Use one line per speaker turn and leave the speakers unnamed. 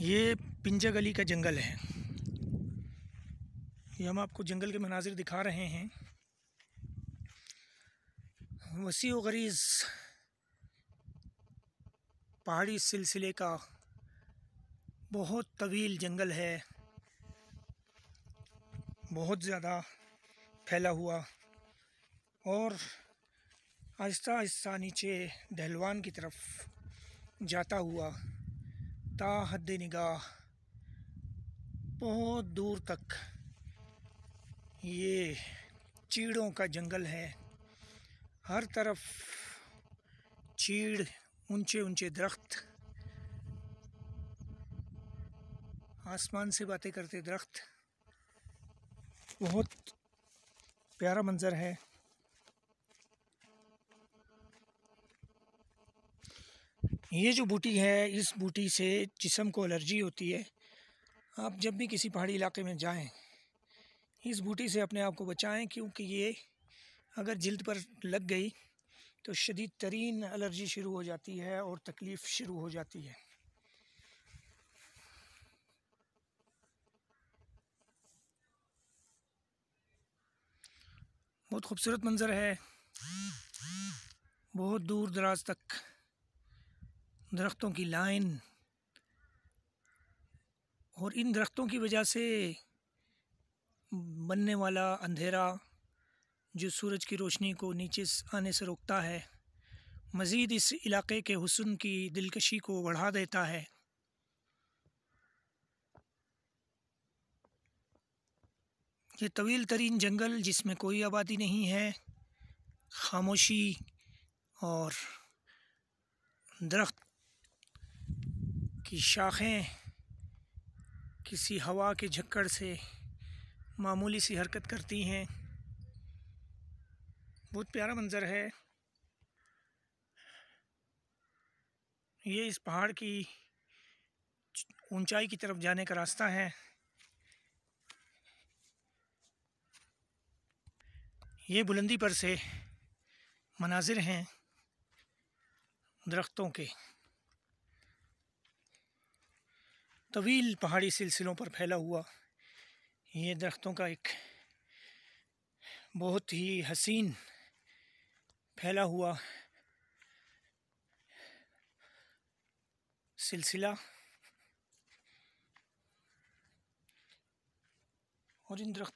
ये पिंजा गली का जंगल है ये हम आपको जंगल के मनाजिर दिखा रहे हैं वसी गरीज़ पहाड़ी सिलसिले का बहुत तवील जंगल है बहुत ज़्यादा फैला हुआ और आहिस्ता आहिस्ता नीचे दहलवान की तरफ जाता हुआ ता हद निगाह बहुत दूर तक ये चीड़ों का जंगल है हर तरफ चीड़ ऊंचे ऊंचे दरख्त आसमान से बातें करते दरख्त बहुत प्यारा मंज़र है ये जो बूटी है इस बूटी से जिसम को एलर्जी होती है आप जब भी किसी पहाड़ी इलाके में जाएं इस बूटी से अपने आप को बचाएं क्योंकि ये अगर जल्द पर लग गई तो शदीद तरीन एलर्जी शुरू हो जाती है और तकलीफ़ शुरू हो जाती है बहुत खूबसूरत मंज़र है बहुत दूर दराज तक दरख्तों की लाइन और इन दरख्तों की वजह से बनने वाला अंधेरा जो सूरज की रोशनी को नीचे आने से रोकता है मज़ीद इस इलाके के हुसन की दिलकशी को बढ़ा देता है ये तवील तरीन जंगल जिसमें कोई आबादी नहीं है खामोशी और दरख्त की शाखें किसी हवा के झक्कड़ से मामूली सी हरकत करती हैं बहुत प्यारा मंज़र है ये इस पहाड़ की ऊंचाई की तरफ जाने का रास्ता है ये बुलंदी पर से मनाजिर हैं दरख्तों के तवील पहाड़ी सिलसिलों पर फैला हुआ ये दरख्तों का एक बहुत ही हसीन फैला हुआ सिलसिला और इन दरख्तों